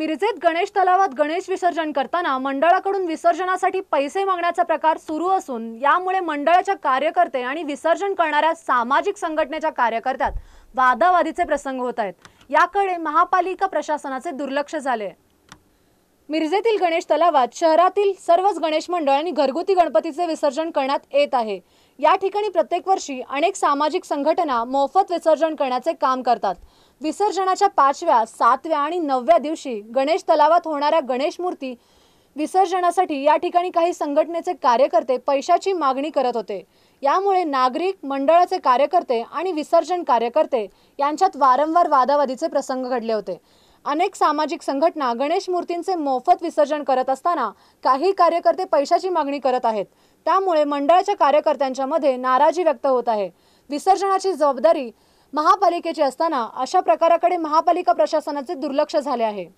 मिरजेत गणेश तलावात गणेश विसर्जन करताना मंडळाकडून विसर्जनासाठी पैसे मागण्याचा प्रकार सुरू असून यामुळे मंडळाच्या कार्यकर्ते आणि विसर्जन करणाऱ्या सामाजिक संघटनेच्या कार्यकर्त्यात वादावादीचे प्रसंग होत आहेत याकडे महापालिका प्रशासनाचे दुर्लक्ष झाले मिरजेतील गणेश तलावात शहरातील सर्वच गणेश मंडळ आणि घरगुती गणपतीचे विसर्जन करण्यात येत आहे या ठिकाणी प्रत्येक वर्षी अनेक सामाजिक संघटना मोफत विसर्जन करण्याचे काम करतात विसर्जनाच्या पाचव्या सातव्या आणि नवव्या दिवशी गणेश तलावात होणाऱ्या गणेश मूर्ती विसर्जनासाठी या ठिकाणी काही संघटनेचे कार्यकर्ते पैशाची मागणी करत होते यामुळे नागरिक मंडळाचे कार्यकर्ते आणि विसर्जन कार्यकर्ते यांच्यात वारंवार वादावादीचे प्रसंग घडले होते अनेक सामाजिक संघटना गणेश मूर्तींचे मोफत विसर्जन करत असताना काही कार्यकर्ते पैशाची मागणी करत आहेत त्यामुळे मंडळाच्या कार्यकर्त्यांच्या मध्ये नाराजी व्यक्त होत आहे विसर्जनाची जबाबदारी महापालिकेची असताना अशा प्रकाराकडे महापालिका प्रशासनाचे दुर्लक्ष झाले आहे